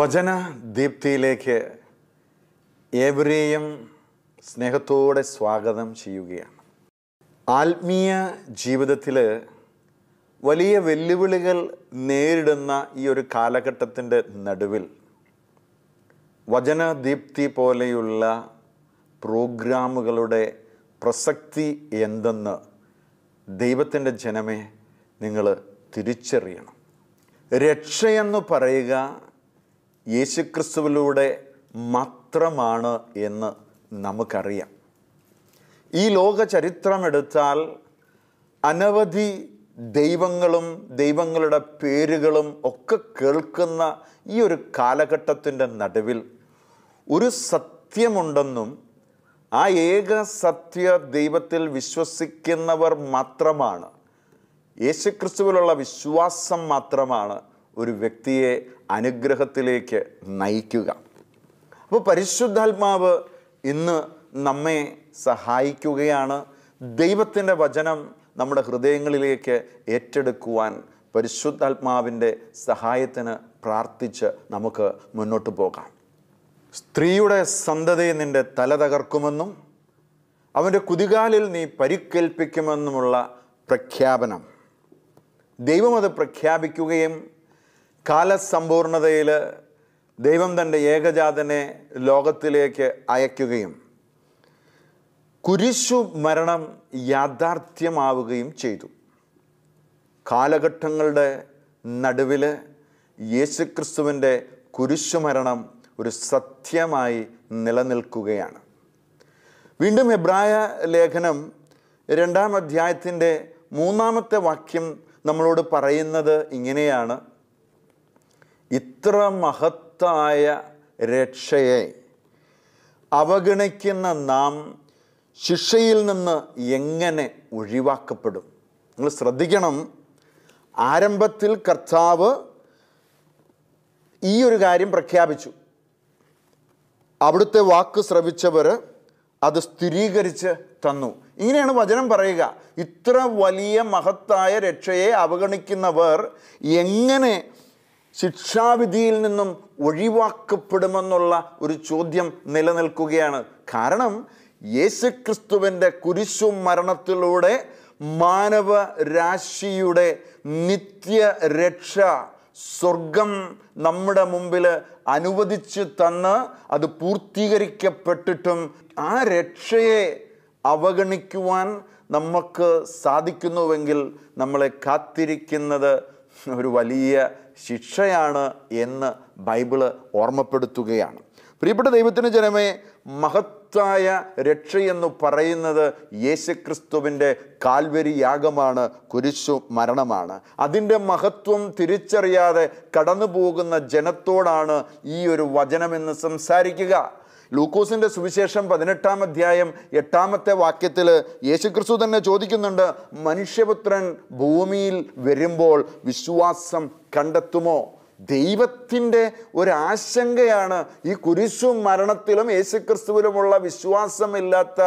വചന ദീപ്തിയിലേക്ക് ഏവരെയും സ്നേഹത്തോടെ സ്വാഗതം ചെയ്യുകയാണ് ആത്മീയ ജീവിതത്തിൽ വലിയ വെല്ലുവിളികൾ നേരിടുന്ന ഈ ഒരു കാലഘട്ടത്തിൻ്റെ നടുവിൽ വചനദീപ്തി പോലെയുള്ള പ്രോഗ്രാമുകളുടെ പ്രസക്തി എന്തെന്ന് ദൈവത്തിൻ്റെ ജനമേ നിങ്ങൾ തിരിച്ചറിയണം രക്ഷയെന്ന് പറയുക യേശുക്രിസ്തുവിലൂടെ മാത്രമാണ് എന്ന് നമുക്കറിയാം ഈ ലോക ചരിത്രമെടുത്താൽ അനവധി ദൈവങ്ങളും ദൈവങ്ങളുടെ പേരുകളും ഒക്കെ കേൾക്കുന്ന ഈ ഒരു കാലഘട്ടത്തിൻ്റെ നടുവിൽ ഒരു സത്യമുണ്ടെന്നും ആ ഏക സത്യ ദൈവത്തിൽ വിശ്വസിക്കുന്നവർ മാത്രമാണ് യേശുക്രിസ്തുവിലുള്ള വിശ്വാസം മാത്രമാണ് ഒരു വ്യക്തിയെ അനുഗ്രഹത്തിലേക്ക് നയിക്കുക അപ്പോൾ പരിശുദ്ധാത്മാവ് ഇന്ന് നമ്മെ സഹായിക്കുകയാണ് ദൈവത്തിൻ്റെ വചനം നമ്മുടെ ഹൃദയങ്ങളിലേക്ക് ഏറ്റെടുക്കുവാൻ പരിശുദ്ധാത്മാവിൻ്റെ സഹായത്തിന് പ്രാർത്ഥിച്ച് നമുക്ക് മുന്നോട്ട് പോകാം സ്ത്രീയുടെ സന്തതി നിൻ്റെ തല തകർക്കുമെന്നും അവൻ്റെ കുതികാലിൽ നീ പരിക്കേൽപ്പിക്കുമെന്നുമുള്ള പ്രഖ്യാപനം ദൈവം അത് പ്രഖ്യാപിക്കുകയും കാലസമ്പൂർണതയിൽ ദൈവം തൻ്റെ ഏകജാതനെ ലോകത്തിലേക്ക് അയക്കുകയും കുരിശു മരണം യാഥാർത്ഥ്യമാവുകയും ചെയ്തു കാലഘട്ടങ്ങളുടെ നടുവിൽ യേശുക്രിസ്തുവിൻ്റെ കുരിശുമരണം ഒരു സത്യമായി നിലനിൽക്കുകയാണ് വീണ്ടും എബ്രായ ലേഖനം രണ്ടാം അധ്യായത്തിൻ്റെ മൂന്നാമത്തെ വാക്യം നമ്മളോട് പറയുന്നത് ഇങ്ങനെയാണ് ഇത്ര മഹത്തായ രക്ഷയെ അവഗണിക്കുന്ന നാം ശിക്ഷയിൽ നിന്ന് എങ്ങനെ ഒഴിവാക്കപ്പെടും നിങ്ങൾ ശ്രദ്ധിക്കണം ആരംഭത്തിൽ കർത്താവ് ഈ ഒരു കാര്യം പ്രഖ്യാപിച്ചു അവിടുത്തെ വാക്ക് ശ്രവിച്ചവർ അത് സ്ഥിരീകരിച്ച് തന്നു ഇങ്ങനെയാണ് വചനം പറയുക ഇത്ര വലിയ മഹത്തായ രക്ഷയെ അവഗണിക്കുന്നവർ എങ്ങനെ ശിക്ഷാവിധിയിൽ നിന്നും ഒഴിവാക്കപ്പെടുമെന്നുള്ള ഒരു ചോദ്യം നിലനിൽക്കുകയാണ് കാരണം യേശുക്രിസ്തുവിൻ്റെ കുരിശു മരണത്തിലൂടെ മാനവരാശിയുടെ രക്ഷ സ്വർഗം നമ്മുടെ മുമ്പിൽ അനുവദിച്ച് തന്ന് അത് പൂർത്തീകരിക്കപ്പെട്ടിട്ടും ആ രക്ഷയെ അവഗണിക്കുവാൻ നമുക്ക് സാധിക്കുന്നുവെങ്കിൽ നമ്മളെ കാത്തിരിക്കുന്നത് ഒരു വലിയ ശിക്ഷയാണ് എന്ന് ബൈബിള് ഓർമ്മപ്പെടുത്തുകയാണ് പ്രിയപ്പെട്ട ദൈവത്തിന് ജനമേ മഹത്തായ രക്ഷയെന്ന് പറയുന്നത് യേശുക്രിസ്തുവിൻ്റെ കാൽവരി യാഗമാണ് കുരിശു മരണമാണ് അതിൻ്റെ മഹത്വം തിരിച്ചറിയാതെ കടന്നു പോകുന്ന ജനത്തോടാണ് ഈ ഒരു വചനമെന്ന് സംസാരിക്കുക ലൂക്കോസിൻ്റെ സുവിശേഷം പതിനെട്ടാം അധ്യായം എട്ടാമത്തെ വാക്യത്തിൽ യേശുക്രിസ്തു തന്നെ ചോദിക്കുന്നുണ്ട് മനുഷ്യപുത്രൻ ഭൂമിയിൽ വരുമ്പോൾ വിശ്വാസം കണ്ടെത്തുമോ ദൈവത്തിൻ്റെ ഒരാശങ്കയാണ് ഈ കുരിശും മരണത്തിലും യേശുക്രിസ്തുവിലുമുള്ള വിശ്വാസമില്ലാത്ത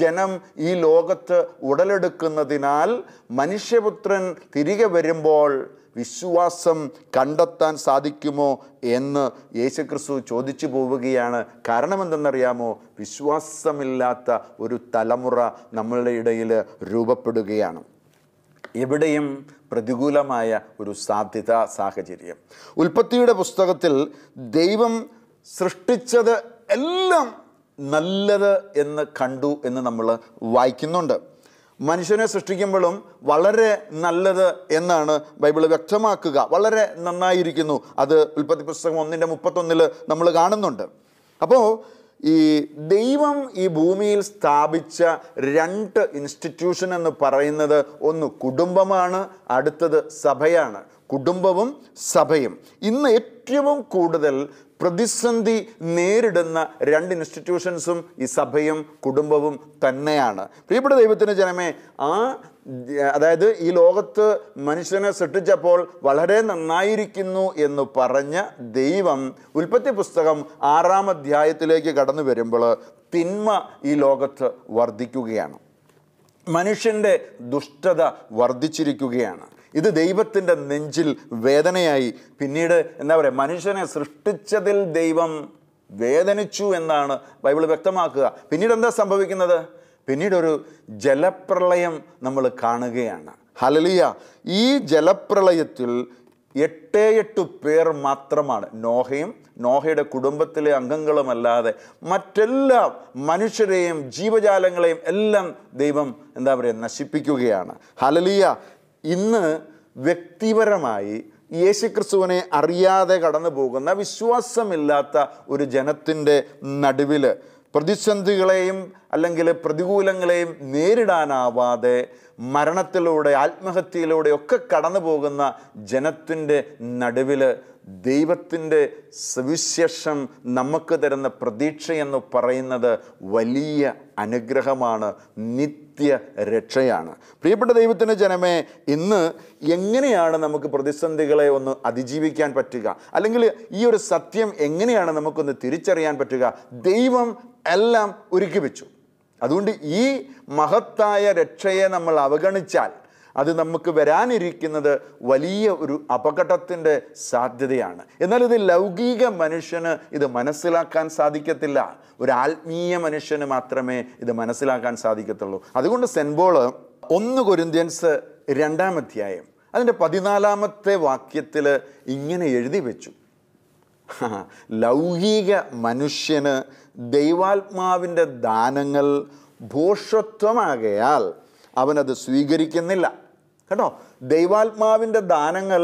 ജനം ഈ ലോകത്ത് ഉടലെടുക്കുന്നതിനാൽ മനുഷ്യപുത്രൻ തിരികെ വരുമ്പോൾ വിശ്വാസം കണ്ടെത്താൻ സാധിക്കുമോ എന്ന് യേശുക്രിസ്തു ചോദിച്ചു പോവുകയാണ് കാരണം എന്തെന്നറിയാമോ വിശ്വാസമില്ലാത്ത ഒരു തലമുറ നമ്മളുടെ ഇടയിൽ രൂപപ്പെടുകയാണ് എവിടെയും പ്രതികൂലമായ ഒരു സാധ്യത സാഹചര്യം ഉൽപ്പത്തിയുടെ പുസ്തകത്തിൽ ദൈവം സൃഷ്ടിച്ചത് എല്ലാം നല്ലത് എന്ന് കണ്ടു എന്ന് നമ്മൾ വായിക്കുന്നുണ്ട് മനുഷ്യനെ സൃഷ്ടിക്കുമ്പോഴും വളരെ നല്ലത് എന്നാണ് ബൈബിൾ വ്യക്തമാക്കുക വളരെ നന്നായിരിക്കുന്നു അത് ഉൽപ്പത്തി പുസ്തകം ഒന്നിൻ്റെ മുപ്പത്തൊന്നിൽ നമ്മൾ കാണുന്നുണ്ട് അപ്പോൾ ഈ ദൈവം ഈ ഭൂമിയിൽ സ്ഥാപിച്ച രണ്ട് ഇൻസ്റ്റിറ്റ്യൂഷൻ എന്ന് പറയുന്നത് ഒന്ന് കുടുംബമാണ് അടുത്തത് സഭയാണ് കുടുംബവും സഭയും ഇന്ന് ഏറ്റവും കൂടുതൽ പ്രതിസന്ധി നേരിടുന്ന രണ്ട് ഇൻസ്റ്റിറ്റ്യൂഷൻസും ഈ സഭയും കുടുംബവും തന്നെയാണ് പ്രിയപ്പെട്ട ദൈവത്തിന് ജനമേ ആ അതായത് ഈ ലോകത്ത് മനുഷ്യനെ സൃഷ്ടിച്ചപ്പോൾ വളരെ നന്നായിരിക്കുന്നു എന്ന് പറഞ്ഞ ദൈവം ഉൽപ്പത്തി പുസ്തകം ആറാം അധ്യായത്തിലേക്ക് കടന്നു വരുമ്പോൾ തിന്മ ഈ ലോകത്ത് വർദ്ധിക്കുകയാണ് മനുഷ്യൻ്റെ ദുഷ്ടത വർദ്ധിച്ചിരിക്കുകയാണ് ഇത് ദൈവത്തിൻ്റെ നെഞ്ചിൽ വേദനയായി പിന്നീട് എന്താ പറയുക മനുഷ്യനെ സൃഷ്ടിച്ചതിൽ ദൈവം വേദനിച്ചു എന്നാണ് ബൈബിൾ വ്യക്തമാക്കുക പിന്നീട് എന്താ സംഭവിക്കുന്നത് പിന്നീട് ഒരു ജലപ്രളയം നമ്മൾ കാണുകയാണ് ഹലലിയ ഈ ജലപ്രളയത്തിൽ എട്ടേ എട്ട് പേർ മാത്രമാണ് നോഹയും നോഹയുടെ കുടുംബത്തിലെ അംഗങ്ങളുമല്ലാതെ മറ്റെല്ലാ മനുഷ്യരെയും ജീവജാലങ്ങളെയും എല്ലാം ദൈവം എന്താ പറയുക നശിപ്പിക്കുകയാണ് ഹലലിയ ഇന്ന് വ്യക്തിപരമായി യേശുക്രിസ്തുവിനെ അറിയാതെ കടന്നു പോകുന്ന വിശ്വാസമില്ലാത്ത ഒരു ജനത്തിൻ്റെ നടുവിൽ പ്രതിസന്ധികളെയും അല്ലെങ്കിൽ പ്രതികൂലങ്ങളെയും നേരിടാനാവാതെ മരണത്തിലൂടെ ആത്മഹത്യയിലൂടെ ഒക്കെ കടന്നു പോകുന്ന ജനത്തിൻ്റെ നടുവിൽ ദൈവത്തിൻ്റെ സുവിശേഷം നമുക്ക് തരുന്ന പ്രതീക്ഷയെന്ന് പറയുന്നത് വലിയ അനുഗ്രഹമാണ് നിത്യ രക്ഷയാണ് പ്രിയപ്പെട്ട ദൈവത്തിൻ്റെ ജനമേ ഇന്ന് എങ്ങനെയാണ് നമുക്ക് പ്രതിസന്ധികളെ ഒന്ന് അതിജീവിക്കാൻ പറ്റുക അല്ലെങ്കിൽ ഈ ഒരു സത്യം എങ്ങനെയാണ് നമുക്കൊന്ന് തിരിച്ചറിയാൻ പറ്റുക ദൈവം എല്ലാം ഒരുക്കി വെച്ചു അതുകൊണ്ട് ഈ മഹത്തായ രക്ഷയെ നമ്മൾ അവഗണിച്ചാൽ അത് നമുക്ക് വരാനിരിക്കുന്നത് വലിയ ഒരു അപകടത്തിൻ്റെ സാധ്യതയാണ് എന്നാൽ ഇത് ലൗകിക മനുഷ്യന് ഇത് മനസ്സിലാക്കാൻ സാധിക്കത്തില്ല ഒരു ആത്മീയ മനുഷ്യന് മാത്രമേ ഇത് മനസ്സിലാക്കാൻ സാധിക്കത്തുള്ളൂ അതുകൊണ്ട് സെൻബോള് ഒന്ന് കൊരിന്ത്യൻസ് രണ്ടാം അധ്യായം അതിൻ്റെ പതിനാലാമത്തെ വാക്യത്തിൽ ഇങ്ങനെ എഴുതി വെച്ചു ലൗകിക മനുഷ്യന് ദൈവാത്മാവിൻ്റെ ദാനങ്ങൾ ഭോഷത്വമാകയാൽ അവനത് സ്വീകരിക്കുന്നില്ല കേട്ടോ ദൈവാത്മാവിൻ്റെ ദാനങ്ങൾ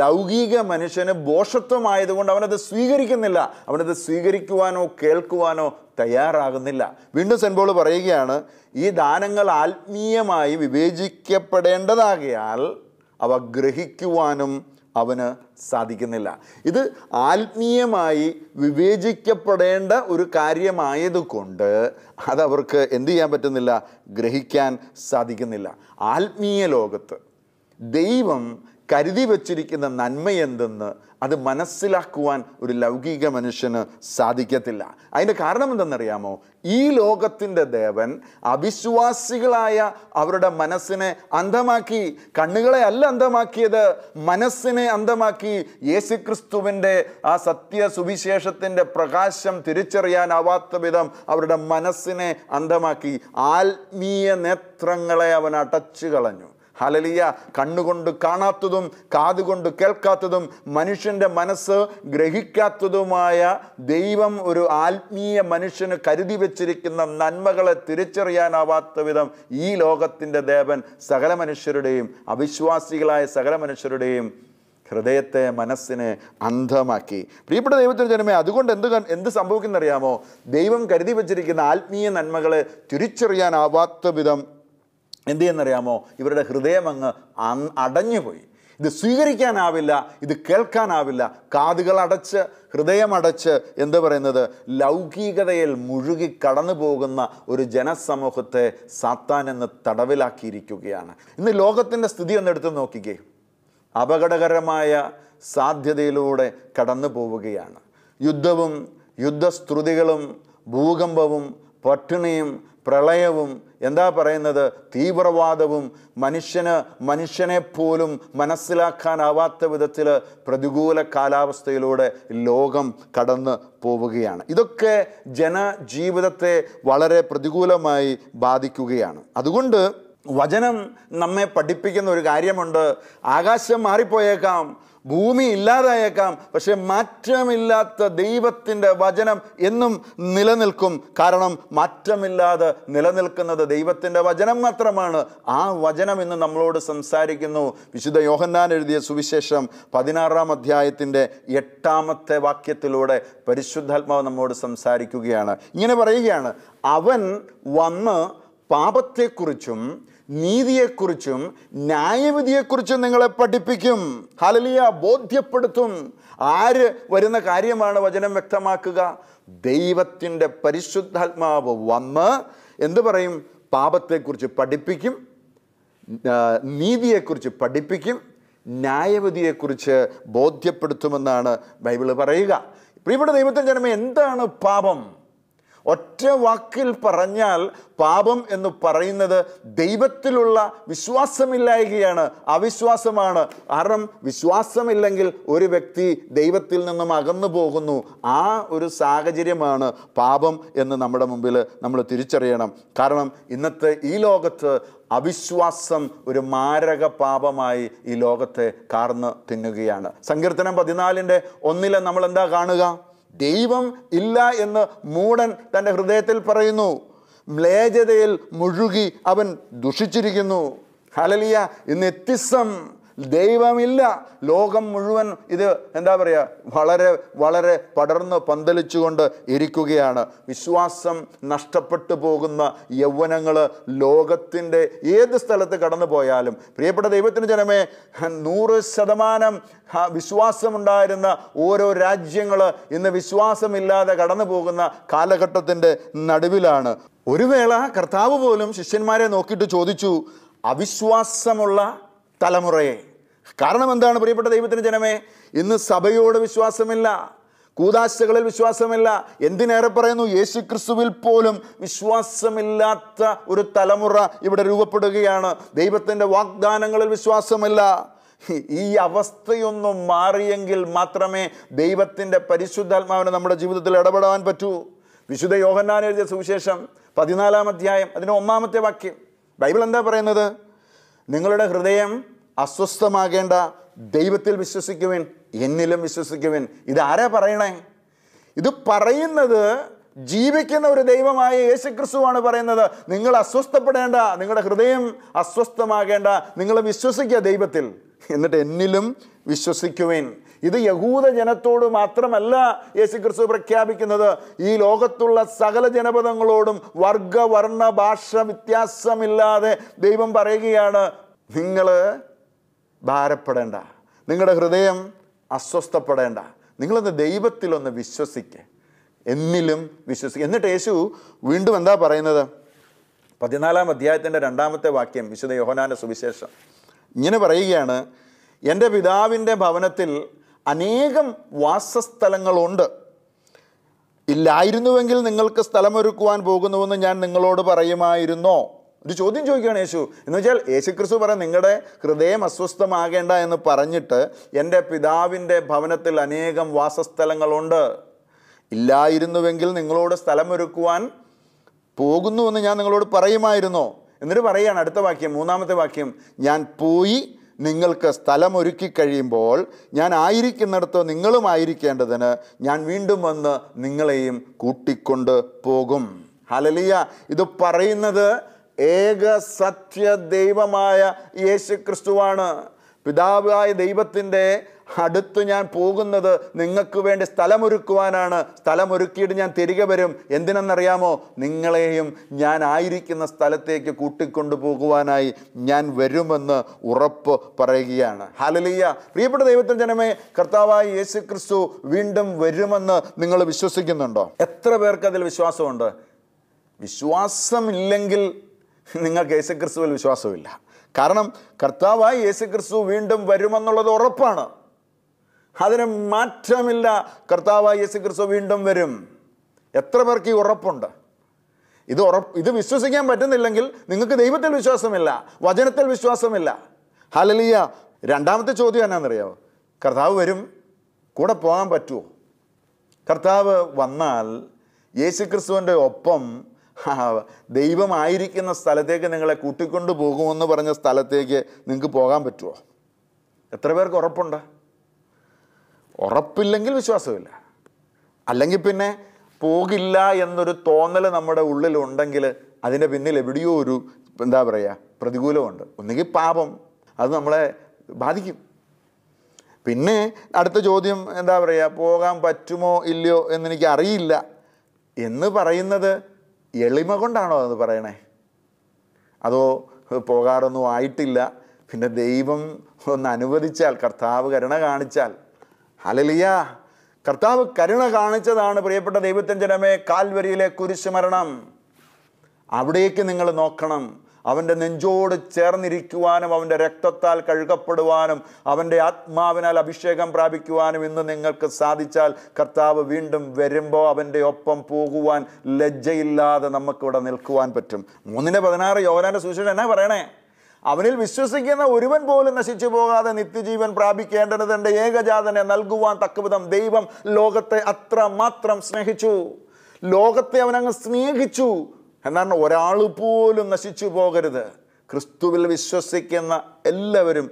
ലൗകിക മനുഷ്യന് ബോഷത്വമായതുകൊണ്ട് അവനത് സ്വീകരിക്കുന്നില്ല അവനത് സ്വീകരിക്കുവാനോ കേൾക്കുവാനോ തയ്യാറാകുന്നില്ല വീണ്ടും സെൻബോൾ പറയുകയാണ് ഈ ദാനങ്ങൾ ആത്മീയമായി വിവേചിക്കപ്പെടേണ്ടതാകയാൽ അവ ഗ്രഹിക്കുവാനും അവന് സാധിക്കുന്നില്ല ഇത് ആത്മീയമായി വിവേചിക്കപ്പെടേണ്ട ഒരു കാര്യമായതുകൊണ്ട് അതവർക്ക് എന്തു ചെയ്യാൻ പറ്റുന്നില്ല ഗ്രഹിക്കാൻ സാധിക്കുന്നില്ല ആത്മീയ ലോകത്ത് ദൈവം കരുതി വച്ചിരിക്കുന്ന നന്മയെന്തെന്ന് അത് മനസ്സിലാക്കുവാൻ ഒരു ലൗകിക മനുഷ്യന് സാധിക്കത്തില്ല അതിൻ്റെ കാരണം എന്തെന്നറിയാമോ ഈ ലോകത്തിൻ്റെ ദേവൻ അവിശ്വാസികളായ അവരുടെ മനസ്സിനെ അന്ധമാക്കി കണ്ണുകളെ അല്ല അന്ധമാക്കിയത് മനസ്സിനെ അന്ധമാക്കി യേശുക്രിസ്തുവിൻ്റെ ആ സത്യ സുവിശേഷത്തിൻ്റെ പ്രകാശം തിരിച്ചറിയാനാവാത്ത വിധം അവരുടെ മനസ്സിനെ അന്ധമാക്കി ആത്മീയ നേത്രങ്ങളെ അവൻ അടച്ചു കളഞ്ഞു ഹലലിയ കണ്ണുകൊണ്ട് കാണാത്തതും കാതുകൊണ്ട് കേൾക്കാത്തതും മനുഷ്യൻ്റെ മനസ്സ് ഗ്രഹിക്കാത്തതുമായ ദൈവം ഒരു ആത്മീയ മനുഷ്യന് കരുതി വച്ചിരിക്കുന്ന നന്മകളെ തിരിച്ചറിയാനാവാത്ത വിധം ഈ ലോകത്തിൻ്റെ ദേവൻ സകല മനുഷ്യരുടെയും അവിശ്വാസികളായ സകല മനുഷ്യരുടെയും ഹൃദയത്തെ മനസ്സിനെ അന്ധമാക്കി പ്രിയപ്പെട്ട ദൈവത്തിന് ജനമേ അതുകൊണ്ട് എന്ത് എന്ത് സംഭവിക്കുന്നറിയാമോ ദൈവം കരുതി വച്ചിരിക്കുന്ന ആത്മീയ നന്മകളെ തിരിച്ചറിയാനാവാത്ത വിധം എന്ത് ചെയ്യുന്നറിയാമോ ഇവരുടെ ഹൃദയം അങ്ങ് അടഞ്ഞുപോയി ഇത് സ്വീകരിക്കാനാവില്ല ഇത് കേൾക്കാനാവില്ല കാതുകൾ അടച്ച് ഹൃദയമടച്ച് എന്താ പറയുന്നത് ലൗകികതയിൽ മുഴുകി കടന്നു പോകുന്ന ഒരു ജനസമൂഹത്തെ സാത്താൻ എന്ന് തടവിലാക്കിയിരിക്കുകയാണ് ഇന്ന് ലോകത്തിൻ്റെ സ്ഥിതി ഒന്ന് എടുത്ത് നോക്കിക്കേ അപകടകരമായ സാധ്യതയിലൂടെ കടന്നു പോവുകയാണ് യുദ്ധവും യുദ്ധസ്തുതികളും ഭൂകമ്പവും പട്ടിണിയും പ്രളയവും എന്താ പറയുന്നത് തീവ്രവാദവും മനുഷ്യന് മനുഷ്യനെ പോലും മനസ്സിലാക്കാനാവാത്ത വിധത്തിൽ പ്രതികൂല കാലാവസ്ഥയിലൂടെ ലോകം കടന്ന് പോവുകയാണ് ഇതൊക്കെ ജനജീവിതത്തെ വളരെ പ്രതികൂലമായി ബാധിക്കുകയാണ് അതുകൊണ്ട് വചനം നമ്മെ പഠിപ്പിക്കുന്ന ഒരു കാര്യമുണ്ട് ആകാശം മാറിപ്പോയേക്കാം ഭൂമി ഇല്ലാതായേക്കാം പക്ഷേ മാറ്റമില്ലാത്ത ദൈവത്തിൻ്റെ വചനം എന്നും നിലനിൽക്കും കാരണം മാറ്റമില്ലാതെ നിലനിൽക്കുന്നത് ദൈവത്തിൻ്റെ വചനം മാത്രമാണ് ആ വചനം ഇന്ന് നമ്മളോട് സംസാരിക്കുന്നു വിശുദ്ധ യോഹന്നാൻ എഴുതിയ സുവിശേഷം പതിനാറാം അധ്യായത്തിൻ്റെ എട്ടാമത്തെ വാക്യത്തിലൂടെ പരിശുദ്ധാത്മാവ് നമ്മോട് സംസാരിക്കുകയാണ് ഇങ്ങനെ പറയുകയാണ് അവൻ വന്ന് പാപത്തെക്കുറിച്ചും നീതിയെക്കുറിച്ചും ന്യായവിധിയെക്കുറിച്ചും നിങ്ങളെ പഠിപ്പിക്കും ഹലലിയ ബോധ്യപ്പെടുത്തും ആര് വരുന്ന കാര്യമാണ് വചനം വ്യക്തമാക്കുക ദൈവത്തിൻ്റെ പരിശുദ്ധാത്മാവ് വന്ന് എന്തു പറയും പാപത്തെക്കുറിച്ച് പഠിപ്പിക്കും നീതിയെക്കുറിച്ച് പഠിപ്പിക്കും ന്യായവിധിയെക്കുറിച്ച് ബോധ്യപ്പെടുത്തുമെന്നാണ് ബൈബിള് പറയുക പ്രിയപ്പെട്ട ദൈവത്തിൻ്റെ ജനമേ എന്താണ് പാപം ഒറ്റ വാക്കിൽ പറഞ്ഞാൽ പാപം എന്ന് പറയുന്നത് ദൈവത്തിലുള്ള വിശ്വാസമില്ലായകയാണ് അവിശ്വാസമാണ് കാരണം വിശ്വാസമില്ലെങ്കിൽ ഒരു വ്യക്തി ദൈവത്തിൽ നിന്നും അകന്നു പോകുന്നു ആ ഒരു സാഹചര്യമാണ് പാപം എന്ന് നമ്മുടെ മുമ്പിൽ നമ്മൾ തിരിച്ചറിയണം കാരണം ഇന്നത്തെ ഈ ലോകത്ത് അവിശ്വാസം ഒരു മാരക പാപമായി ഈ ലോകത്തെ കാർന്ന് തിന്നുകയാണ് സങ്കീർത്തനം പതിനാലിൻ്റെ ഒന്നിലെ നമ്മൾ എന്താ കാണുക ദൈവം ഇല്ല എന്ന് മൂടൻ തൻ്റെ ഹൃദയത്തിൽ പറയുന്നു മ്ലേജതയിൽ മുഴുകി അവൻ ദുഷിച്ചിരിക്കുന്നു ഹലലിയ ഇന്ന് എത്തിസം ദൈവമില്ല ലോകം മുഴുവൻ ഇത് എന്താ പറയുക വളരെ വളരെ പടർന്ന് പന്തലിച്ചുകൊണ്ട് ഇരിക്കുകയാണ് വിശ്വാസം നഷ്ടപ്പെട്ടു പോകുന്ന യൗവനങ്ങൾ ലോകത്തിൻ്റെ ഏത് സ്ഥലത്ത് കടന്നു പോയാലും പ്രിയപ്പെട്ട ദൈവത്തിന് ജനമേ നൂറ് ശതമാനം വിശ്വാസമുണ്ടായിരുന്ന ഓരോ രാജ്യങ്ങൾ ഇന്ന് വിശ്വാസമില്ലാതെ കടന്നു പോകുന്ന കാലഘട്ടത്തിൻ്റെ നടുവിലാണ് ഒരു വേള കർത്താവ് പോലും ശിഷ്യന്മാരെ നോക്കിയിട്ട് ചോദിച്ചു അവിശ്വാസമുള്ള തലമുറയെ കാരണം എന്താണ് പ്രിയപ്പെട്ട ദൈവത്തിന് ജനമേ ഇന്ന് സഭയോട് വിശ്വാസമില്ല കൂതാശകളിൽ വിശ്വാസമില്ല എന്തിനേറെ പറയുന്നു യേശുക്രിസ്തുവിൽ പോലും വിശ്വാസമില്ലാത്ത ഒരു തലമുറ ഇവിടെ രൂപപ്പെടുകയാണ് ദൈവത്തിൻ്റെ വാഗ്ദാനങ്ങളിൽ വിശ്വാസമില്ല ഈ അവസ്ഥയൊന്നും മാറിയെങ്കിൽ മാത്രമേ ദൈവത്തിൻ്റെ പരിശുദ്ധാത്മാവിനെ നമ്മുടെ ജീവിതത്തിൽ ഇടപെടാൻ പറ്റൂ വിശുദ്ധ യോഹന്നാൻ എഴുതിയ സുവിശേഷം പതിനാലാം അധ്യായം അതിന് ഒന്നാമത്തെ വാക്യം ബൈബിൾ എന്താ പറയുന്നത് നിങ്ങളുടെ ഹൃദയം അസ്വസ്ഥമാകേണ്ട ദൈവത്തിൽ വിശ്വസിക്കുവിൻ എന്നിലും വിശ്വസിക്കുവിൻ ഇതാരാ പറയണേ ഇത് പറയുന്നത് ജീവിക്കുന്ന ഒരു ദൈവമായ യേശുക്രിസ്തുവാണ് പറയുന്നത് നിങ്ങൾ അസ്വസ്ഥപ്പെടേണ്ട നിങ്ങളുടെ ഹൃദയം അസ്വസ്ഥമാകേണ്ട നിങ്ങൾ വിശ്വസിക്കുക ദൈവത്തിൽ എന്നിട്ട് എന്നിലും വിശ്വസിക്കുവിൻ ഇത് യഹൂദ ജനത്തോട് മാത്രമല്ല യേശുക്രിസ്തു പ്രഖ്യാപിക്കുന്നത് ഈ ലോകത്തുള്ള സകല ജനപദങ്ങളോടും വർഗ വർണ്ണ ഭാഷ വ്യത്യാസമില്ലാതെ ദൈവം പറയുകയാണ് നിങ്ങൾ ഭാരപ്പെടേണ്ട നിങ്ങളുടെ ഹൃദയം അസ്വസ്ഥപ്പെടേണ്ട നിങ്ങളൊന്ന് ദൈവത്തിലൊന്ന് വിശ്വസിക്കുക എന്നിലും വിശ്വസിക്കുക എന്നിട്ട് യേശു വീണ്ടും എന്താ പറയുന്നത് പതിനാലാം അധ്യായത്തിൻ്റെ രണ്ടാമത്തെ വാക്യം വിശുദ്ധ യോഹനാൻ്റെ സുവിശേഷം ഇങ്ങനെ പറയുകയാണ് എൻ്റെ പിതാവിൻ്റെ ഭവനത്തിൽ അനേകം വാസസ്ഥലങ്ങളുണ്ട് ഇല്ലായിരുന്നുവെങ്കിൽ നിങ്ങൾക്ക് സ്ഥലമൊരുക്കുവാൻ പോകുന്നുവെന്ന് ഞാൻ നിങ്ങളോട് പറയുമായിരുന്നോ ഒരു ചോദ്യം ചോദിക്കുകയാണ് യേശു എന്ന് വെച്ചാൽ യേശു ക്രിസ്തു പറയാം നിങ്ങളുടെ ഹൃദയം അസ്വസ്ഥമാകേണ്ട എന്ന് പറഞ്ഞിട്ട് എൻ്റെ പിതാവിൻ്റെ ഭവനത്തിൽ അനേകം വാസസ്ഥലങ്ങളുണ്ട് ഇല്ലായിരുന്നുവെങ്കിൽ നിങ്ങളോട് സ്ഥലമൊരുക്കുവാൻ പോകുന്നുവെന്ന് ഞാൻ നിങ്ങളോട് പറയുമായിരുന്നോ എന്നിട്ട് പറയുകയാണ് അടുത്ത വാക്യം മൂന്നാമത്തെ വാക്യം ഞാൻ പോയി നിങ്ങൾക്ക് സ്ഥലമൊരുക്കി കഴിയുമ്പോൾ ഞാൻ ആയിരിക്കുന്നിടത്ത് നിങ്ങളും ആയിരിക്കേണ്ടതിന് ഞാൻ വീണ്ടും വന്ന് നിങ്ങളെയും കൂട്ടിക്കൊണ്ട് പോകും ഹലലിയ ഇത് പറയുന്നത് ഏക സത്യ ദൈവമായ യേശു ക്രിസ്തുവാണ് പിതാവായ ദൈവത്തിൻ്റെ അടുത്ത് ഞാൻ പോകുന്നത് നിങ്ങൾക്ക് വേണ്ടി സ്ഥലമൊരുക്കുവാനാണ് സ്ഥലമൊരുക്കിയിട്ട് ഞാൻ തിരികെ വരും എന്തിനെന്നറിയാമോ നിങ്ങളെയും ഞാൻ ആയിരിക്കുന്ന സ്ഥലത്തേക്ക് കൂട്ടിക്കൊണ്ടു പോകുവാനായി ഞാൻ വരുമെന്ന് ഉറപ്പ് പറയുകയാണ് ഹാലലിയ പ്രിയപ്പെട്ട ദൈവത്തിൻ്റെ ജനമേ കർത്താവായ യേശു ക്രിസ്തു വീണ്ടും വരുമെന്ന് നിങ്ങൾ വിശ്വസിക്കുന്നുണ്ടോ എത്ര പേർക്ക് അതിൽ വിശ്വാസമുണ്ട് വിശ്വാസമില്ലെങ്കിൽ നിങ്ങൾക്ക് യേശുക്രിസ്തുവിൽ വിശ്വാസമില്ല കാരണം കർത്താവായി യേശുക്രിസ്തു വീണ്ടും വരുമെന്നുള്ളത് ഉറപ്പാണ് അതിന് മാറ്റമില്ല കർത്താവായി യേശുക്രിസ്തു വീണ്ടും വരും എത്ര പേർക്ക് ഈ ഉറപ്പുണ്ട് ഇത് ഉറപ്പ് ഇത് വിശ്വസിക്കാൻ പറ്റുന്നില്ലെങ്കിൽ നിങ്ങൾക്ക് ദൈവത്തിൽ വിശ്വാസമില്ല വചനത്തിൽ വിശ്വാസമില്ല ഹലലിയ രണ്ടാമത്തെ ചോദ്യം എന്നാണെന്നറിയാമോ കർത്താവ് വരും കൂടെ പോകാൻ പറ്റുമോ കർത്താവ് വന്നാൽ യേശുക്രിസ്തുവിൻ്റെ ഒപ്പം ദൈവമായിരിക്കുന്ന സ്ഥലത്തേക്ക് നിങ്ങളെ കൂട്ടിക്കൊണ്ട് പോകുമെന്ന് പറഞ്ഞ സ്ഥലത്തേക്ക് നിങ്ങൾക്ക് പോകാൻ പറ്റുമോ എത്ര പേർക്ക് ഉറപ്പുണ്ട് ഉറപ്പില്ലെങ്കിൽ വിശ്വാസമില്ല അല്ലെങ്കിൽ പിന്നെ പോകില്ല എന്നൊരു തോന്നൽ നമ്മുടെ ഉള്ളിലുണ്ടെങ്കിൽ അതിൻ്റെ പിന്നിൽ എവിടെയോ ഒരു എന്താ പറയുക പ്രതികൂലമുണ്ട് ഒന്നുകിൽ പാപം അത് നമ്മളെ ബാധിക്കും പിന്നെ അടുത്ത ചോദ്യം എന്താ പറയുക പോകാൻ പറ്റുമോ ഇല്ലയോ എന്നെനിക്ക് അറിയില്ല എന്ന് പറയുന്നത് എളിമ കൊണ്ടാണോ അത് പറയണേ അതോ പോകാറൊന്നും ആയിട്ടില്ല പിന്നെ ദൈവം ഒന്ന് അനുവദിച്ചാൽ കർത്താവ് കരുണ കാണിച്ചാൽ അലലിയ കർത്താവ് കരുണ കാണിച്ചതാണ് പ്രിയപ്പെട്ട ദൈവത്തിൻ ജനമേ കാൽവരിയിലെ കുരിശുമരണം അവിടേക്ക് നിങ്ങൾ നോക്കണം അവൻ്റെ നെഞ്ചോട് ചേർന്നിരിക്കുവാനും അവൻ്റെ രക്തത്താൽ കഴുകപ്പെടുവാനും അവൻ്റെ ആത്മാവിനാൽ അഭിഷേകം പ്രാപിക്കുവാനും ഇന്ന് നിങ്ങൾക്ക് സാധിച്ചാൽ കർത്താവ് വീണ്ടും വരുമ്പോൾ അവൻ്റെ ഒപ്പം പോകുവാൻ ലജ്ജയില്ലാതെ നമുക്കിവിടെ നിൽക്കുവാൻ പറ്റും മൂന്നിൻ്റെ പതിനാറ് യോഗനാൻ്റെ സുവിശേഷം എന്നാ പറയണേ അവനിൽ വിശ്വസിക്കുന്ന ഒരുവൻ പോലും നശിച്ചു പോകാതെ നിത്യജീവൻ പ്രാപിക്കേണ്ടത് തൻ്റെ ഏകജാതനെ നൽകുവാൻ തക്കവിധം ദൈവം ലോകത്തെ അത്ര മാത്രം സ്നേഹിച്ചു ലോകത്തെ അവനങ്ങ് സ്നേഹിച്ചു എന്നാൽ ഒരാൾ പോലും നശിച്ചു പോകരുത് ക്രിസ്തുവിൽ വിശ്വസിക്കുന്ന എല്ലാവരും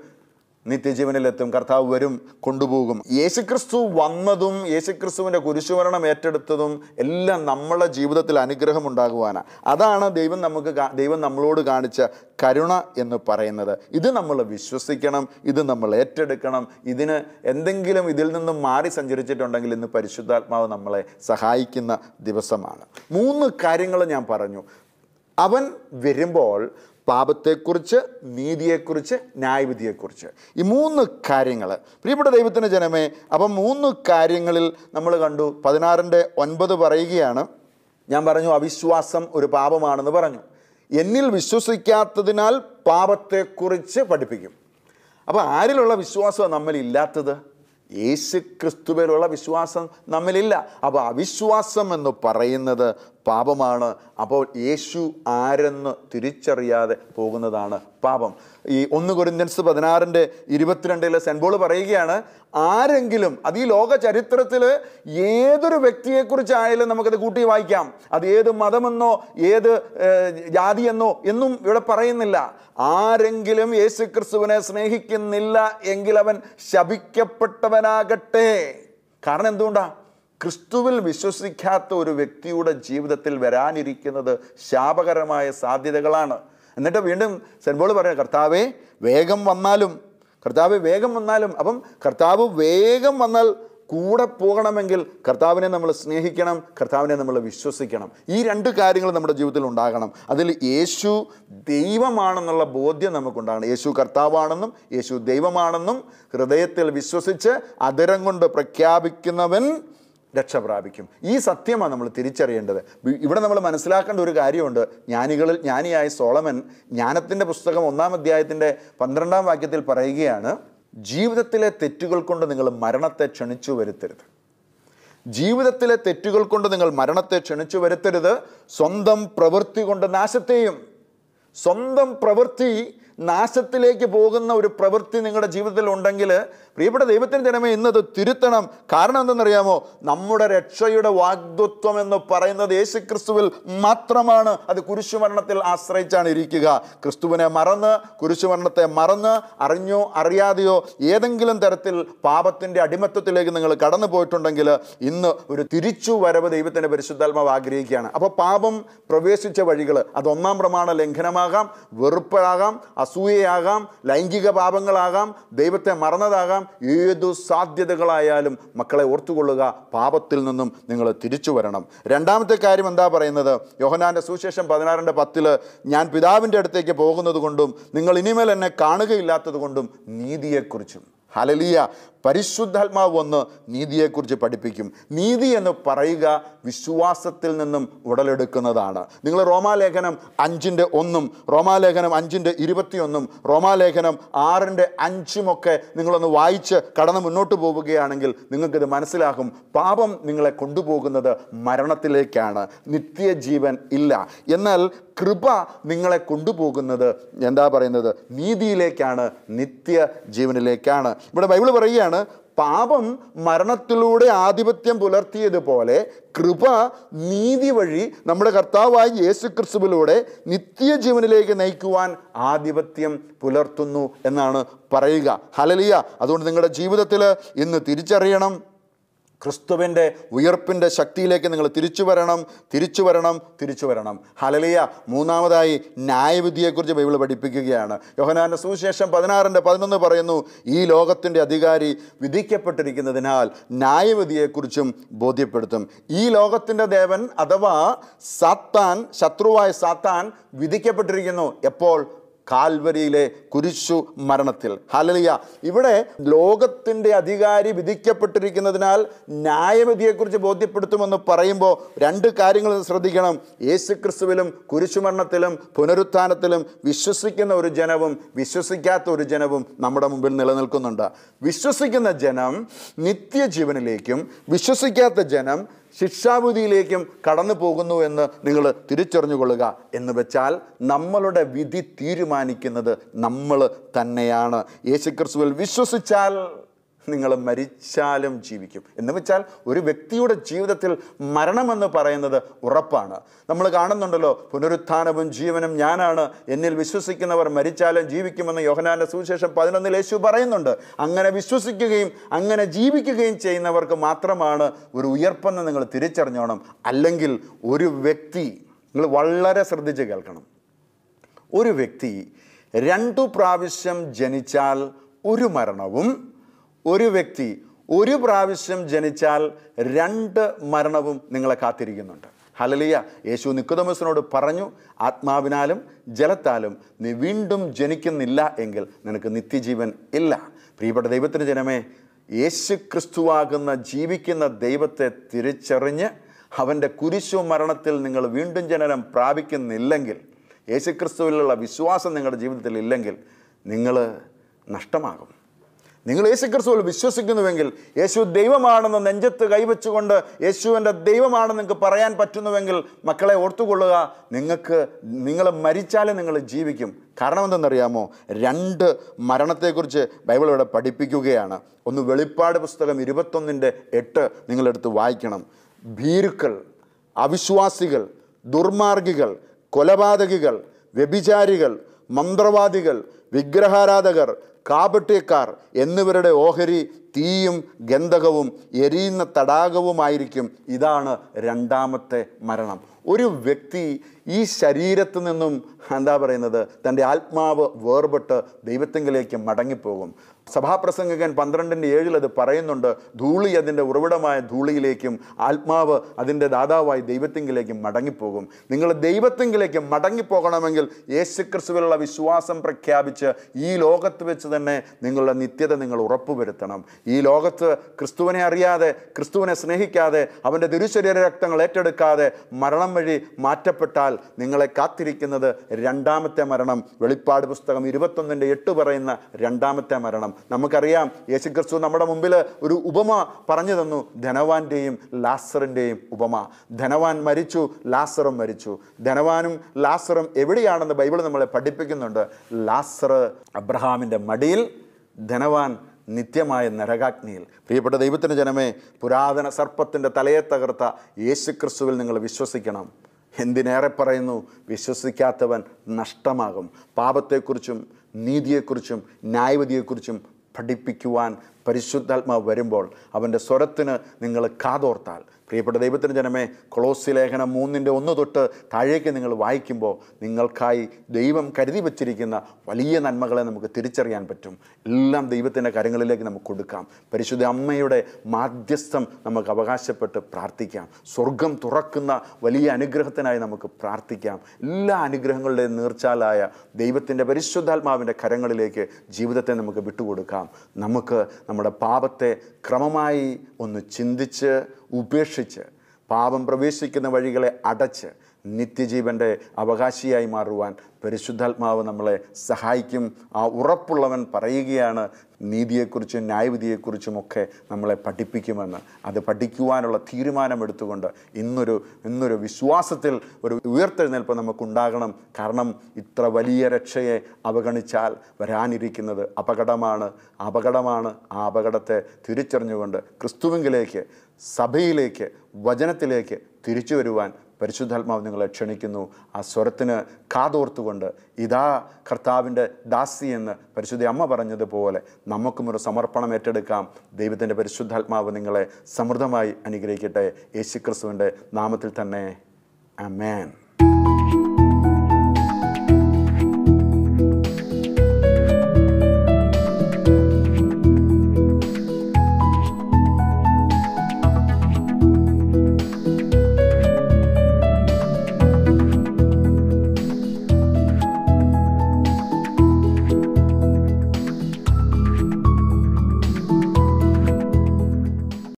നിത്യജീവനിലെത്തും കർത്താവ് വരും കൊണ്ടുപോകും യേശുക്രിസ്തു വന്നതും യേശുക്രിസ്തുവിൻ്റെ കുരിശുമരണം ഏറ്റെടുത്തതും എല്ലാം നമ്മളെ ജീവിതത്തിൽ അനുഗ്രഹം ഉണ്ടാകുവാനാണ് അതാണ് ദൈവം നമുക്ക് ദൈവം നമ്മളോട് കാണിച്ച കരുണ എന്ന് പറയുന്നത് ഇത് നമ്മൾ വിശ്വസിക്കണം ഇത് നമ്മൾ ഏറ്റെടുക്കണം ഇതിന് എന്തെങ്കിലും ഇതിൽ നിന്നും മാറി സഞ്ചരിച്ചിട്ടുണ്ടെങ്കിൽ ഇന്ന് പരിശുദ്ധാത്മാവ് നമ്മളെ സഹായിക്കുന്ന ദിവസമാണ് മൂന്ന് കാര്യങ്ങൾ ഞാൻ പറഞ്ഞു അവൻ വരുമ്പോൾ പാപത്തെക്കുറിച്ച് നീതിയെക്കുറിച്ച് ന്യായവിധിയെക്കുറിച്ച് ഈ മൂന്ന് കാര്യങ്ങൾ പ്രിയപ്പെട്ട ദൈവത്തിൻ്റെ ജനമേ അപ്പം മൂന്ന് കാര്യങ്ങളിൽ നമ്മൾ കണ്ടു പതിനാറിൻ്റെ ഒൻപത് പറയുകയാണ് ഞാൻ പറഞ്ഞു അവിശ്വാസം ഒരു പാപമാണെന്ന് പറഞ്ഞു എന്നിൽ വിശ്വസിക്കാത്തതിനാൽ പാപത്തെക്കുറിച്ച് പഠിപ്പിക്കും അപ്പോൾ ആരിലുള്ള വിശ്വാസം നമ്മളില്ലാത്തത് യേശു ക്രിസ്തുവിലുള്ള വിശ്വാസം നമ്മളില്ല അപ്പോൾ അവിശ്വാസം എന്ന് പറയുന്നത് പാപമാണ് അപ്പോൾ യേശു ആരെന്ന് തിരിച്ചറിയാതെ പോകുന്നതാണ് പാപം ഈ ഒന്ന് കൊരിന്തൻസ് പതിനാറിൻ്റെ ഇരുപത്തിരണ്ടിലെ സെൻബോൾ പറയുകയാണ് ആരെങ്കിലും അത് ഈ ലോക ചരിത്രത്തിൽ ഏതൊരു വ്യക്തിയെക്കുറിച്ചായാലും നമുക്കത് കൂട്ടി വായിക്കാം അത് ഏത് മതമെന്നോ ഏത് ജാതിയെന്നോ എന്നും ഇവിടെ പറയുന്നില്ല ആരെങ്കിലും യേശു ക്രിസ്തുവിനെ സ്നേഹിക്കുന്നില്ല എങ്കിൽ അവൻ ശപിക്കപ്പെട്ടവനാകട്ടെ കാരണം എന്തുകൊണ്ടാണ് ക്രിസ്തുവിൽ വിശ്വസിക്കാത്ത ഒരു വ്യക്തിയുടെ ജീവിതത്തിൽ വരാനിരിക്കുന്നത് ശാപകരമായ സാധ്യതകളാണ് എന്നിട്ട് വീണ്ടും സെൻബോൾ പറയുന്നത് കർത്താവെ വേഗം വന്നാലും കർത്താവ് വേഗം വന്നാലും അപ്പം കർത്താവ് വേഗം വന്നാൽ കൂടെ പോകണമെങ്കിൽ കർത്താവിനെ നമ്മൾ സ്നേഹിക്കണം കർത്താവിനെ നമ്മൾ വിശ്വസിക്കണം ഈ രണ്ട് കാര്യങ്ങൾ നമ്മുടെ ജീവിതത്തിൽ ഉണ്ടാകണം അതിൽ യേശു ദൈവമാണെന്നുള്ള ബോധ്യം നമുക്കുണ്ടാകണം യേശു കർത്താവാണെന്നും യേശു ദൈവമാണെന്നും ഹൃദയത്തിൽ വിശ്വസിച്ച് അതിരം കൊണ്ട് പ്രഖ്യാപിക്കുന്നവൻ രക്ഷ പ്രാപിക്കും ഈ സത്യമാണ് നമ്മൾ തിരിച്ചറിയേണ്ടത് ഇവിടെ നമ്മൾ മനസ്സിലാക്കേണ്ട ഒരു കാര്യമുണ്ട് ജ്ഞാനികളിൽ ജ്ഞാനിയായ സോളമൻ ജ്ഞാനത്തിൻ്റെ പുസ്തകം ഒന്നാം അധ്യായത്തിൻ്റെ പന്ത്രണ്ടാം വാക്യത്തിൽ പറയുകയാണ് ജീവിതത്തിലെ തെറ്റുകൾ കൊണ്ട് നിങ്ങൾ മരണത്തെ ക്ഷണിച്ചു വരുത്തരുത് ജീവിതത്തിലെ തെറ്റുകൾ കൊണ്ട് നിങ്ങൾ മരണത്തെ ക്ഷണിച്ചു വരുത്തരുത് സ്വന്തം പ്രവൃത്തി കൊണ്ട് നാശത്തെയും സ്വന്തം പ്രവൃത്തി നാശത്തിലേക്ക് പോകുന്ന ഒരു പ്രവൃത്തി നിങ്ങളുടെ ജീവിതത്തിൽ ഉണ്ടെങ്കിൽ പ്രിയപ്പെട്ട ദൈവത്തിൻ്റെ ജനമേ ഇന്നത് തിരുത്തണം കാരണം എന്തെന്നറിയാമോ നമ്മുടെ രക്ഷയുടെ വാഗ്ദത്വം എന്ന് പറയുന്നത് യേശു ക്രിസ്തുവിൽ മാത്രമാണ് അത് കുരിശുമരണത്തിൽ ആശ്രയിച്ചാണ് ഇരിക്കുക ക്രിസ്തുവിനെ മറന്ന് കുരിശുമരണത്തെ മറന്ന് അറിഞ്ഞോ അറിയാതെയോ ഏതെങ്കിലും തരത്തിൽ പാപത്തിൻ്റെ അടിമത്തത്തിലേക്ക് നിങ്ങൾ കടന്നു പോയിട്ടുണ്ടെങ്കിൽ ഇന്ന് ഒരു തിരിച്ചു വരവ് ദൈവത്തിൻ്റെ പരിശുദ്ധാത്മാവ് ആഗ്രഹിക്കുകയാണ് അപ്പോൾ പാപം പ്രവേശിച്ച വഴികൾ അത് ഒന്നാം പ്രമാണ ലംഘനമാകാം വെറുപ്പാകാം അസൂയയാകാം ലൈംഗിക പാപങ്ങളാകാം ദൈവത്തെ മറന്നതാകാം ഏതു സാധ്യതകളായാലും മക്കളെ ഓർത്തുകൊള്ളുക പാപത്തിൽ നിന്നും നിങ്ങൾ തിരിച്ചു വരണം രണ്ടാമത്തെ കാര്യം എന്താ പറയുന്നത് യോഹനാൻ്റെ സുശേഷം പതിനാറിൻ്റെ പത്തിൽ ഞാൻ പിതാവിൻ്റെ അടുത്തേക്ക് പോകുന്നത് കൊണ്ടും നിങ്ങൾ ഇനിമേൽ എന്നെ കാണുകയില്ലാത്തത് കൊണ്ടും നീതിയെക്കുറിച്ചും ഹലലിയ പരിശുദ്ധാത്മാവ് വന്ന് നീതിയെക്കുറിച്ച് പഠിപ്പിക്കും നീതി എന്ന് പറയുക വിശ്വാസത്തിൽ നിന്നും ഉടലെടുക്കുന്നതാണ് നിങ്ങൾ റോമാലേഖനം അഞ്ചിൻ്റെ ഒന്നും റോമാലേഖനം അഞ്ചിൻ്റെ ഇരുപത്തിയൊന്നും റോമാലേഖനം ആറിൻ്റെ അഞ്ചുമൊക്കെ നിങ്ങളൊന്ന് വായിച്ച് കടന്ന് മുന്നോട്ട് പോവുകയാണെങ്കിൽ നിങ്ങൾക്കിത് മനസ്സിലാകും പാപം നിങ്ങളെ കൊണ്ടുപോകുന്നത് മരണത്തിലേക്കാണ് നിത്യജീവൻ ഇല്ല എന്നാൽ കൃപ നിങ്ങളെ കൊണ്ടുപോകുന്നത് എന്താ പറയുന്നത് നീതിയിലേക്കാണ് നിത്യ ജീവനിലേക്കാണ് ഇവിടെ ബൈബിൾ പറയുകയാണ് പറയുകയാണ് പാപം മരണത്തിലൂടെ ആധിപത്യം പുലർത്തിയതുപോലെ കൃപ നീതി വഴി നമ്മുടെ കർത്താവായ യേശു ക്രിസ്തുവിലൂടെ നിത്യജീവനിലേക്ക് നയിക്കുവാൻ ആധിപത്യം പുലർത്തുന്നു എന്നാണ് പറയുക ഹലലിയ അതുകൊണ്ട് നിങ്ങളുടെ ജീവിതത്തിൽ ഇന്ന് തിരിച്ചറിയണം ക്രിസ്തുവിൻ്റെ ഉയർപ്പിൻ്റെ ശക്തിയിലേക്ക് നിങ്ങൾ തിരിച്ചു വരണം തിരിച്ചു വരണം തിരിച്ചു വരണം ഹലലിയ മൂന്നാമതായി ന്യായവിധിയെക്കുറിച്ച് ബൈബിൾ പഠിപ്പിക്കുകയാണ് യോഹനാൻ്റെ സുവിശേഷം പതിനാറിൻ്റെ പതിനൊന്ന് പറയുന്നു ഈ ലോകത്തിൻ്റെ അധികാരി വിധിക്കപ്പെട്ടിരിക്കുന്നതിനാൽ ന്യായവിധിയെക്കുറിച്ചും ബോധ്യപ്പെടുത്തും ഈ ലോകത്തിൻ്റെ ദേവൻ അഥവാ സാത്താൻ ശത്രുവായ സാത്താൻ വിധിക്കപ്പെട്ടിരിക്കുന്നു എപ്പോൾ കാൽവരിയിലെ കുരിശു മരണത്തിൽ ഹലലിയ ഇവിടെ ലോകത്തിൻ്റെ അധികാരി വിധിക്കപ്പെട്ടിരിക്കുന്നതിനാൽ ന്യായവിധിയെക്കുറിച്ച് ബോധ്യപ്പെടുത്തുമെന്ന് പറയുമ്പോൾ രണ്ട് കാര്യങ്ങൾ ശ്രദ്ധിക്കണം യേശു ക്രിസ്തുവിലും കുരിശുമരണത്തിലും പുനരുത്ഥാനത്തിലും വിശ്വസിക്കുന്ന ഒരു ജനവും വിശ്വസിക്കാത്ത ഒരു ജനവും നമ്മുടെ മുമ്പിൽ നിലനിൽക്കുന്നുണ്ട് വിശ്വസിക്കുന്ന ജനം നിത്യജീവനിലേക്കും വിശ്വസിക്കാത്ത ജനം ശിക്ഷാവിധിയിലേക്കും കടന്നു പോകുന്നു എന്ന് നിങ്ങൾ തിരിച്ചറിഞ്ഞുകൊള്ളുക എന്ന് വെച്ചാൽ നമ്മളുടെ വിധി തീരുമാനിക്കുന്നത് നമ്മൾ തന്നെയാണ് യേശുക്രിസ്തുവിൽ വിശ്വസിച്ചാൽ നിങ്ങൾ മരിച്ചാലും ജീവിക്കും എന്ന് വെച്ചാൽ ഒരു വ്യക്തിയുടെ ജീവിതത്തിൽ മരണമെന്ന് പറയുന്നത് ഉറപ്പാണ് നമ്മൾ കാണുന്നുണ്ടല്ലോ പുനരുത്ഥാനവും ജീവനും ഞാനാണ് എന്നിൽ വിശ്വസിക്കുന്നവർ മരിച്ചാലും ജീവിക്കുമെന്ന് യോഹനാന്റെ സുവിശേഷം പതിനൊന്നിൽ യേശു പറയുന്നുണ്ട് അങ്ങനെ വിശ്വസിക്കുകയും അങ്ങനെ ജീവിക്കുകയും ചെയ്യുന്നവർക്ക് മാത്രമാണ് ഒരു ഉയർപ്പെന്ന് നിങ്ങൾ തിരിച്ചറിഞ്ഞോണം അല്ലെങ്കിൽ ഒരു വ്യക്തി നിങ്ങൾ വളരെ ശ്രദ്ധിച്ച് കേൾക്കണം ഒരു വ്യക്തി രണ്ടു പ്രാവശ്യം ജനിച്ചാൽ ഒരു മരണവും ഒരു വ്യക്തി ഒരു പ്രാവശ്യം ജനിച്ചാൽ രണ്ട് മരണവും നിങ്ങളെ കാത്തിരിക്കുന്നുണ്ട് ഹലലിയ യേശു നിക്കുതമസിനോട് പറഞ്ഞു ആത്മാവിനാലും ജലത്താലും നീ വീണ്ടും ജനിക്കുന്നില്ല എങ്കിൽ നിനക്ക് നിത്യജീവൻ ഇല്ല പ്രിയപ്പെട്ട ദൈവത്തിന് ജനമേ യേശു ക്രിസ്തുവാകുന്ന ജീവിക്കുന്ന ദൈവത്തെ തിരിച്ചറിഞ്ഞ് അവൻ്റെ കുരിശു മരണത്തിൽ നിങ്ങൾ വീണ്ടും ജനനം പ്രാപിക്കുന്നില്ലെങ്കിൽ യേശുക്രിസ്തുവിലുള്ള വിശ്വാസം നിങ്ങളുടെ ജീവിതത്തിൽ ഇല്ലെങ്കിൽ നിങ്ങൾ നഷ്ടമാകും നിങ്ങൾ യേശു ക്രിസ്തുവിൽ വിശ്വസിക്കുന്നുവെങ്കിൽ യേശു ദൈവമാണെന്ന് നെഞ്ചത്ത് കൈവച്ചുകൊണ്ട് യേശുവിൻ്റെ ദൈവമാണെന്ന് നിങ്ങൾക്ക് പറയാൻ പറ്റുന്നുവെങ്കിൽ മക്കളെ ഓർത്തുകൊള്ളുക നിങ്ങൾക്ക് നിങ്ങൾ മരിച്ചാലും നിങ്ങൾ ജീവിക്കും കാരണം എന്തെന്നറിയാമോ രണ്ട് മരണത്തെക്കുറിച്ച് ബൈബിൾ ഇവിടെ പഠിപ്പിക്കുകയാണ് ഒന്ന് വെളിപ്പാട് പുസ്തകം ഇരുപത്തൊന്നിൻ്റെ എട്ട് നിങ്ങളെടുത്ത് വായിക്കണം ഭീരുക്കൾ അവിശ്വാസികൾ ദുർമാർഗികൾ കൊലപാതകികൾ വ്യഭിചാരികൾ മന്ത്രവാദികൾ വിഗ്രഹാരാധകർ കാപട്യക്കാർ എന്നിവരുടെ ഓഹരി തീയും ഗന്ധകവും എരിയുന്ന തടാകവുമായിരിക്കും ഇതാണ് രണ്ടാമത്തെ മരണം ഒരു വ്യക്തി ഈ ശരീരത്തു നിന്നും എന്താ പറയുന്നത് തൻ്റെ ആത്മാവ് വേർപെട്ട് ദൈവത്തെങ്കിലേക്ക് മടങ്ങിപ്പോകും സഭാപ്രസംഗകൻ പന്ത്രണ്ടിൻ്റെ ഏഴിൽ അത് പറയുന്നുണ്ട് ധൂളി അതിൻ്റെ ഉറവിടമായ ധൂളിയിലേക്കും ആത്മാവ് അതിൻ്റെ ദാതാവായി ദൈവത്തിങ്കിലേക്കും മടങ്ങിപ്പോകും നിങ്ങൾ ദൈവത്തിങ്കിലേക്ക് മടങ്ങിപ്പോകണമെങ്കിൽ യേശുക്രിസ്തുവിലുള്ള വിശ്വാസം പ്രഖ്യാപിച്ച് ഈ ലോകത്ത് വെച്ച് തന്നെ നിങ്ങളുടെ നിത്യത നിങ്ങൾ ഉറപ്പുവരുത്തണം ഈ ലോകത്ത് ക്രിസ്തുവിനെ അറിയാതെ ക്രിസ്തുവിനെ സ്നേഹിക്കാതെ അവൻ്റെ തിരുശരീര രക്തങ്ങൾ ഏറ്റെടുക്കാതെ മരണം വഴി മാറ്റപ്പെട്ടാൽ നിങ്ങളെ കാത്തിരിക്കുന്നത് രണ്ടാമത്തെ മരണം വെളിപ്പാട് പുസ്തകം ഇരുപത്തൊന്നിൻ്റെ എട്ട് പറയുന്ന രണ്ടാമത്തെ മരണം നമുക്കറിയാം യേശുക്രിസ്തു നമ്മുടെ മുമ്പിൽ ഒരു ഉപമ പറഞ്ഞു തന്നു ധനവാൻ്റെയും ലാസറിൻ്റെയും ഉപമ ധനവാൻ മരിച്ചു ലാസറും മരിച്ചു ധനവാനും ലാസറും എവിടെയാണെന്ന് ബൈബിൾ നമ്മളെ പഠിപ്പിക്കുന്നുണ്ട് ലാസർ അബ്രഹാമിൻ്റെ മടിയിൽ ധനവാൻ നിത്യമായ നരകാഗ്നിയിൽ പ്രിയപ്പെട്ട ദൈവത്തിൻ്റെ ജനമേ പുരാതന സർപ്പത്തിൻ്റെ തലയെ തകർത്ത യേശുക്രിസ്തുവിൽ നിങ്ങൾ വിശ്വസിക്കണം എന്തിനേറെ പറയുന്നു വിശ്വസിക്കാത്തവൻ നഷ്ടമാകും പാപത്തെക്കുറിച്ചും നീതിയെക്കുറിച്ചും ന്യായവതിയെക്കുറിച്ചും പഠിപ്പിക്കുവാൻ പരിശുദ്ധാത്മാവ് വരുമ്പോൾ അവൻ്റെ സ്വരത്തിന് നിങ്ങൾ കാതോർത്താൽ പ്രിയപ്പെട്ട ദൈവത്തിൻ്റെ ജനമേ കൊളോസി ലേഖനം മൂന്നിൻ്റെ ഒന്ന് തൊട്ട് താഴേക്ക് നിങ്ങൾ വായിക്കുമ്പോൾ നിങ്ങൾക്കായി ദൈവം കരുതി വച്ചിരിക്കുന്ന വലിയ നന്മകളെ നമുക്ക് തിരിച്ചറിയാൻ പറ്റും എല്ലാം ദൈവത്തിൻ്റെ കരങ്ങളിലേക്ക് നമുക്ക് കൊടുക്കാം പരിശുദ്ധ അമ്മയുടെ മാധ്യസ്ഥം നമുക്ക് അവകാശപ്പെട്ട് പ്രാർത്ഥിക്കാം സ്വർഗം തുറക്കുന്ന വലിയ അനുഗ്രഹത്തിനായി നമുക്ക് പ്രാർത്ഥിക്കാം എല്ലാ അനുഗ്രഹങ്ങളുടെയും നീർച്ചാലായ ദൈവത്തിൻ്റെ പരിശുദ്ധാത്മാവിൻ്റെ കരങ്ങളിലേക്ക് ജീവിതത്തെ നമുക്ക് വിട്ടുകൊടുക്കാം നമുക്ക് നമ്മുടെ പാപത്തെ ക്രമമായി ഒന്ന് ചിന്തിച്ച് ഉപേക്ഷിച്ച് പാപം പ്രവേശിക്കുന്ന വഴികളെ അടച്ച് നിത്യജീവൻ്റെ അവകാശിയായി മാറുവാൻ പരിശുദ്ധാത്മാവ് നമ്മളെ സഹായിക്കും ആ ഉറപ്പുള്ളവൻ പറയുകയാണ് നീതിയെക്കുറിച്ചും ന്യായവിധിയെക്കുറിച്ചും ഒക്കെ നമ്മളെ പഠിപ്പിക്കുമെന്ന് അത് പഠിക്കുവാനുള്ള തീരുമാനമെടുത്തുകൊണ്ട് ഇന്നൊരു ഇന്നൊരു വിശ്വാസത്തിൽ ഒരു ഉയർത്തെഴുന്നേൽപ്പ് നമുക്കുണ്ടാകണം കാരണം ഇത്ര വലിയ രക്ഷയെ അവഗണിച്ചാൽ വരാനിരിക്കുന്നത് അപകടമാണ് അപകടമാണ് ആ അപകടത്തെ തിരിച്ചറിഞ്ഞുകൊണ്ട് ക്രിസ്തുവിങ്കിലേക്ക് സഭയിലേക്ക് വചനത്തിലേക്ക് തിരിച്ചു വരുവാൻ പരിശുദ്ധാത്മാവ് നിങ്ങളെ ക്ഷണിക്കുന്നു ആ സ്വരത്തിന് കാതോർത്തുകൊണ്ട് ഇതാ കർത്താവിൻ്റെ ദാസി എന്ന് പരിശുദ്ധ അമ്മ പറഞ്ഞതുപോലെ നമുക്കും ഒരു സമർപ്പണം ഏറ്റെടുക്കാം ദൈവത്തിൻ്റെ പരിശുദ്ധാത്മാവ് നിങ്ങളെ സമൃദ്ധമായി അനുഗ്രഹിക്കട്ടെ യേശുക്രിസ്തുവിൻ്റെ നാമത്തിൽ തന്നെ അമേൻ